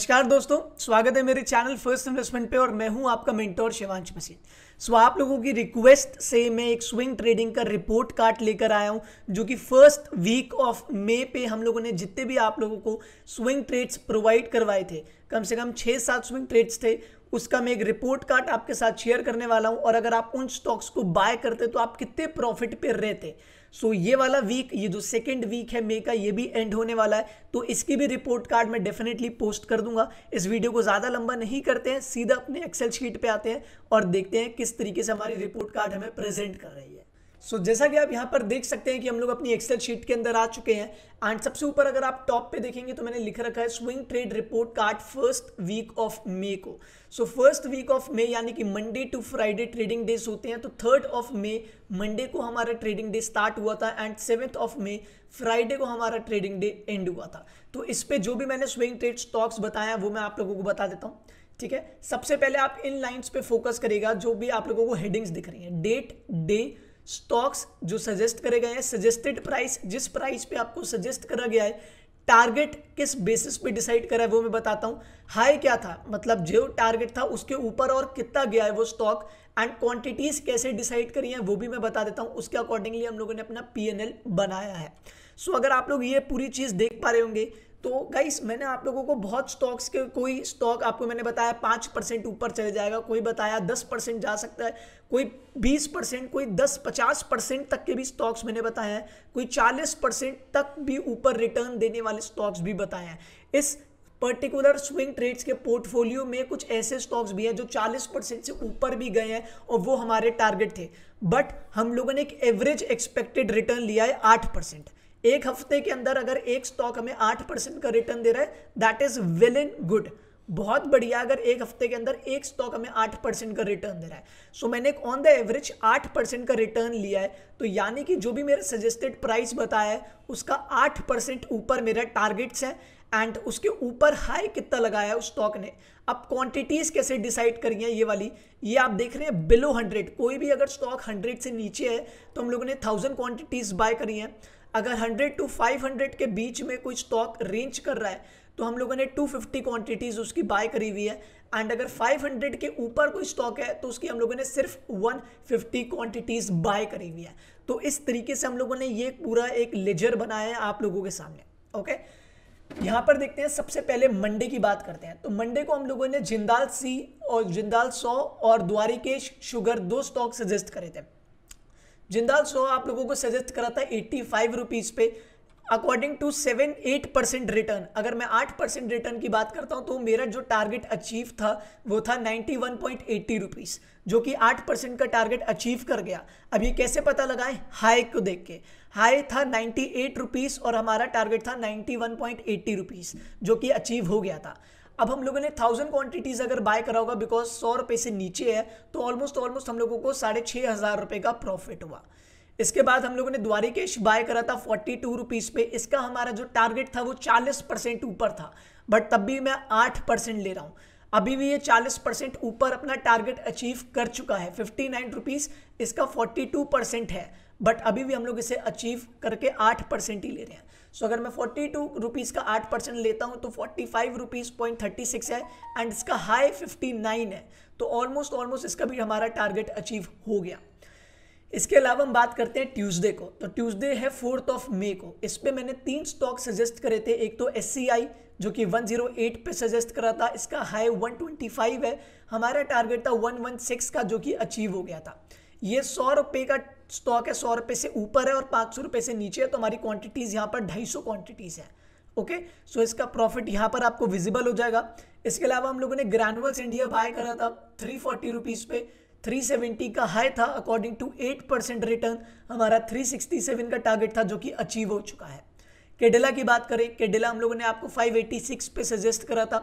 नमस्कार दोस्तों स्वागत है मेरे चैनल फर्स्ट इन्वेस्टमेंट पे और मैं हूं आपका मेंटोर शिवांश मसीद सो आप लोगों की रिक्वेस्ट से मैं एक स्विंग ट्रेडिंग का रिपोर्ट कार्ड लेकर आया हूं जो कि फर्स्ट वीक ऑफ मे पे हम लोगों ने जितने भी आप लोगों को स्विंग ट्रेड्स प्रोवाइड करवाए थे कम से कम छः सात स्विंग ट्रेड्स थे उसका मैं एक रिपोर्ट कार्ड आपके साथ शेयर करने वाला हूँ और अगर आप उन स्टॉक्स को बाय करते तो आप कितने प्रॉफिट पर रहते सो so, ये वाला वीक ये जो सेकेंड वीक है मे का ये भी एंड होने वाला है तो इसकी भी रिपोर्ट कार्ड मैं डेफिनेटली पोस्ट कर दूंगा इस वीडियो को ज़्यादा लंबा नहीं करते हैं सीधा अपने एक्सेल शीट पे आते हैं और देखते हैं किस तरीके से हमारी रिपोर्ट कार्ड हमें प्रेजेंट कर रही है सो so, जैसा कि आप यहाँ पर देख सकते हैं कि हम लोग अपनी एक्सेल शीट के अंदर आ चुके हैं एंड सबसे ऊपर अगर आप टॉप पे देखेंगे तो मैंने लिख रखा है swing trade report card first week of May को so first week of May यानी कि Monday to Friday trading days होते हैं तो थर्ड ऑफ मे मंडे को हमारा ट्रेडिंग डे स्टार्ट हुआ था and seventh of May Friday को हमारा ट्रेडिंग डे एंड हुआ था तो इस पर जो भी मैंने स्विंग ट्रेड स्टॉक्स बताया वो मैं आप लोगों को बता देता हूँ ठीक है सबसे पहले आप इन लाइन्स पे फोकस करेगा जो भी आप लोगों को हेडिंग्स दिख रही हैं डेट डे स्टॉक्स जो सजेस्ट करे गए हैं सजेस्टेड प्राइस जिस प्राइस पे आपको सजेस्ट करा गया है टारगेट किस बेसिस पे डिसाइड करा है वो मैं बताता हूँ हाई क्या था मतलब जो टारगेट था उसके ऊपर और कितना गया है वो स्टॉक एंड क्वांटिटीज कैसे डिसाइड करी है वो भी मैं बता देता हूँ उसके अकॉर्डिंगली हम लोगों ने अपना पी बनाया है सो so, अगर आप लोग ये पूरी चीज़ देख पा रहे होंगे तो गाइस मैंने आप लोगों को बहुत स्टॉक्स के कोई स्टॉक आपको मैंने बताया पाँच परसेंट ऊपर चले जाएगा कोई बताया दस परसेंट जा सकता है कोई बीस परसेंट कोई दस पचास परसेंट तक के भी स्टॉक्स मैंने बताए हैं कोई चालीस परसेंट तक भी ऊपर रिटर्न देने वाले स्टॉक्स भी बताए हैं इस पर्टिकुलर स्विंग ट्रेड्स के पोर्टफोलियो में कुछ ऐसे स्टॉक्स भी हैं जो 40 परसेंट से ऊपर भी गए हैं और वो हमारे टारगेट थे बट हम लोगों ने एक एवरेज एक्सपेक्टेड रिटर्न लिया है 8 परसेंट एक हफ्ते के अंदर अगर एक स्टॉक हमें आठ परसेंट का रिटर्न दे रहा है that is well and good बहुत बढ़िया अगर एक हफ्ते के अंदर एक स्टॉक हमें आठ परसेंट का रिटर्न दे रहा है सो so, मैंने ऑन द एवरेज आठ परसेंट का रिटर्न लिया है तो यानी कि जो भी मेरा सजेस्टेड प्राइस बताया है उसका आठ परसेंट ऊपर मेरा टारगेट्स है एंड उसके ऊपर हाई कितना लगाया उस स्टॉक ने अब क्वांटिटीज़ कैसे डिसाइड करी है ये वाली ये आप देख रहे हैं बिलो हंड्रेड कोई भी अगर स्टॉक हंड्रेड से नीचे है तो हम लोगों ने थाउजेंड क्वांटिटीज़ बाय करी हैं अगर 100 टू 500 के बीच में कोई स्टॉक रेंज कर रहा है तो हम लोगों ने 250 क्वांटिटीज़ उसकी बाय करी हुई है एंड अगर 500 के ऊपर कोई स्टॉक है तो उसकी हम लोगों ने सिर्फ 150 क्वांटिटीज़ बाय करी हुई है तो इस तरीके से हम लोगों ने ये पूरा एक लेजर बनाया है आप लोगों के सामने ओके यहाँ पर देखते हैं सबसे पहले मंडे की बात करते हैं तो मंडे को हम लोगों ने जिंदाल सी और जिंदाल सौ और द्वारिकेश शुगर दो स्टॉक सजेस्ट करे थे जिंदाल सो आप लोगों को सजेस्ट करा था एट्टी फाइव रुपीज़ पे according to seven eight percent return अगर मैं आठ परसेंट रिटर्न की बात करता हूँ तो मेरा जो टारगेट अचीव था वो था ninety one point eighty rupees जो कि आठ परसेंट का टारगेट अचीव कर गया अब ये कैसे पता लगाएं हाई को देख के हाई था नाइन्टी एट रुपीज़ और हमारा टारगेट था ninety one point eighty rupees जो कि अचीव हो गया था अब हम लोगों ने थाउजेंड क्वांटिटीज अगर बाय करा होगा बिकॉज सौ रुपए से नीचे है तो ऑलमोस्ट ऑलमोस्ट हम लोगों को साढ़े छह हज़ार रुपए का प्रॉफिट हुआ इसके बाद हम लोगों ने द्वारिकेश बाय करा था फोर्टी टू रुपीज़ पे इसका हमारा जो टारगेट था वो चालीस परसेंट ऊपर था बट तब भी मैं आठ परसेंट ले रहा हूं अभी भी ये चालीस परसेंट ऊपर अपना टारगेट अचीव कर चुका है फिफ्टी नाइन रुपीज़ इसका फोर्टी टू परसेंट है बट अभी भी हम लोग इसे अचीव करके आठ परसेंट ही ले रहे हैं सो so, अगर मैं फोर्टी टू रुपीज़ का आठ परसेंट लेता हूँ तो forty five rupees point thirty six है एंड इसका हाई फिफ्टी नाइन है तो ऑलमोस्ट ऑलमोस्ट इसका भी हमारा टारगेट अचीव हो गया इसके अलावा हम बात करते हैं ट्यूसडे को तो ट्यूसडे है फोर्थ ऑफ मे को इस पर मैंने तीन स्टॉक सजेस्ट करे थे एक तो एस जो कि 108 पे सजेस्ट करा था इसका हाई 125 है हमारा टारगेट था 116 का जो कि अचीव हो गया था ये सौ रुपये का स्टॉक है सौ रुपये से ऊपर है और पाँच सौ रुपये से नीचे है तो हमारी क्वांटिटीज़ यहाँ पर ढाई सौ क्वांटिटीज़ है ओके सो इसका प्रॉफिट यहाँ पर आपको विजिबल हो जाएगा इसके अलावा हम लोगों ने ग्रैनुअल्स इंडिया बाय करा था थ्री फोर्टी रुपीज़ पे थ्री सेवेंटी का हाई था according to eight percent return हमारा थ्री सिक्सटी सेवन का टारगेट था जो कि अचीव हो चुका है केडेला की बात करें केडेला हम लोगों ने आपको फाइव एटी सिक्स पे सजेस्ट करा था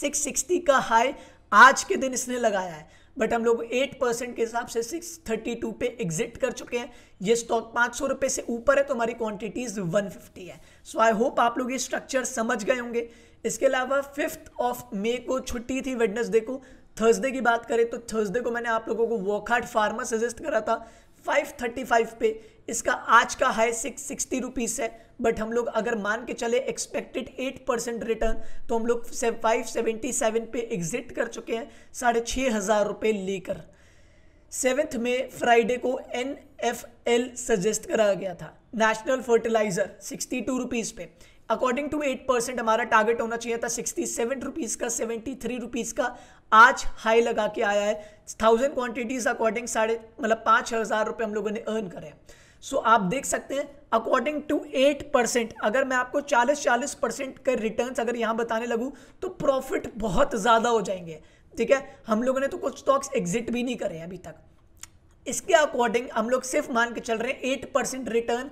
सिक्स सिक्सटी का हाई आज के दिन इसने लगाया है बट हम लोग एट परसेंट के हिसाब से सिक्स थर्टी टू पे एग्जिट कर चुके हैं ये स्टॉक पाँच सौ से ऊपर है तो हमारी क्वांटिटीज वन फिफ्टी है सो आई होप आप लोग ये स्ट्रक्चर समझ गए होंगे इसके अलावा फिफ्थ ऑफ मे को छुट्टी थी वेडनेसडे को थर्सडे की बात करें तो थर्सडे को मैंने आप लोगों को वॉकहार्ट फार्मा सजेस्ट करा था 535 पे इसका आज का हाई सिक्स सिक्सटी रुपीज़ है बट हम लोग अगर मान के चले एक्सपेक्टेड एट परसेंट रिटर्न तो हम लोग फाइव सेवेंटी सेवन पे एग्जिट कर चुके हैं साढ़े छः हज़ार रुपये लेकर सेवेंथ में फ्राइडे को एन एफ एल सजेस्ट करा गया था national fertilizer sixty two rupees पे अकॉर्डिंग टू एट परसेंट हमारा टारगेट होना चाहिए था सिक्सटी सेवन रुपीज़ का सेवेंटी थ्री रुपीज़ का आज हाई लगा के आया है थाउजेंड क्वांटिटीज अकॉर्डिंग साढ़े मतलब पाँच हज़ार रुपए हम लोगों ने अर्न करे हैं सो आप देख सकते हैं अकॉर्डिंग टू एट परसेंट अगर मैं आपको चालीस चालीस परसेंट के रिटर्न अगर यहाँ बताने लगूँ तो प्रॉफिट बहुत ज़्यादा हो जाएंगे ठीक है हम लोगों ने तो कुछ स्टॉक्स एग्जिट भी नहीं करे अभी तक इसके अकॉर्डिंग हम लोग सिर्फ मान के चल रहे हैं एट परसेंट रिटर्न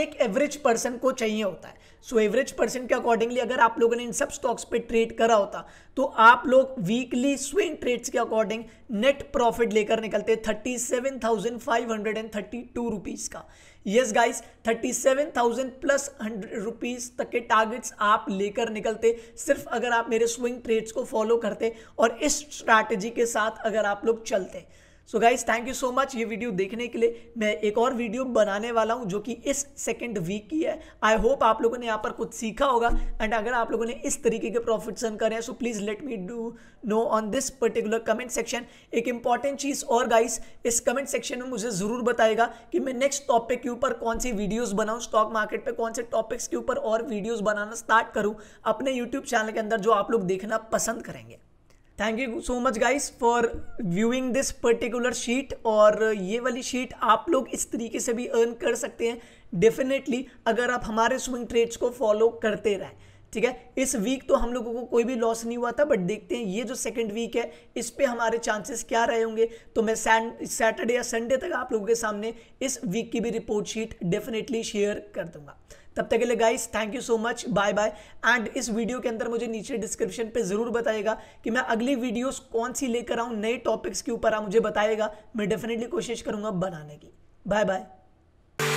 एक एवरेज पर्सन को चाहिए होता है सो एवरेज पर्सन के अकॉर्डिंगली अगर आप लोगों ने इन सब स्टॉक्स पे ट्रेड करा होता तो आप लोग वीकली स्विंग ट्रेड्स के अकॉर्डिंग नेट प्रॉफिट लेकर निकलते thirty seven thousand five hundred and thirty two rupees का yes guys thirty seven thousand plus hundred rupees तक के टारगेट्स आप लेकर निकलते सिर्फ अगर आप मेरे स्विंग ट्रेड्स को फॉलो करते और इस स्ट्रैटेजी के साथ अगर आप लोग चलते so guys thank you so much ये वीडियो देखने के लिए मैं एक और वीडियो बनाने वाला हूँ जो कि इस सेकेंड वीक की है आई होप आप लोगों ने यहाँ पर कुछ सीखा होगा एंड अगर आप लोगों ने इस तरीके के प्रॉफिट सर्न करें so please let me do know on this particular comment section एक इंपॉर्टेंट चीज़ और गाइस इस कमेंट सेक्शन में मुझे ज़रूर बताएगा कि मैं नेक्स्ट टॉपिक के ऊपर कौन सी वीडियोज़ बनाऊँ स्टॉक मार्केट पर कौन से टॉपिक्स के ऊपर और वीडियोज़ बनाना स्टार्ट करूँ अपने यूट्यूब चैनल के अंदर जो आप लोग देखना पसंद करेंगे thank you so much guys for viewing this particular sheet और ये वाली शीट आप लोग इस तरीके से भी अर्न कर सकते हैं डेफिनेटली अगर आप हमारे स्विंग ट्रेड्स को फॉलो करते रहें ठीक है इस वीक तो हम लोगों को कोई भी लॉस नहीं हुआ था बट देखते हैं ये जो सेकेंड वीक है इस पर हमारे चांसेस क्या रहे होंगे तो मैं सैटरडे या संडे तक आप लोगों के सामने इस वीक की भी रिपोर्ट शीट डेफिनेटली शेयर कर दूंगा तब तक के लिए guys thank you so much bye bye and इस वीडियो के अंदर मुझे नीचे डिस्क्रिप्शन पे ज़रूर बताएगा कि मैं अगली वीडियोस कौन सी लेकर आऊँ नए टॉपिक्स के ऊपर आप मुझे बताएगा मैं डेफिनेटली कोशिश करूंगा बनाने की बाय बाय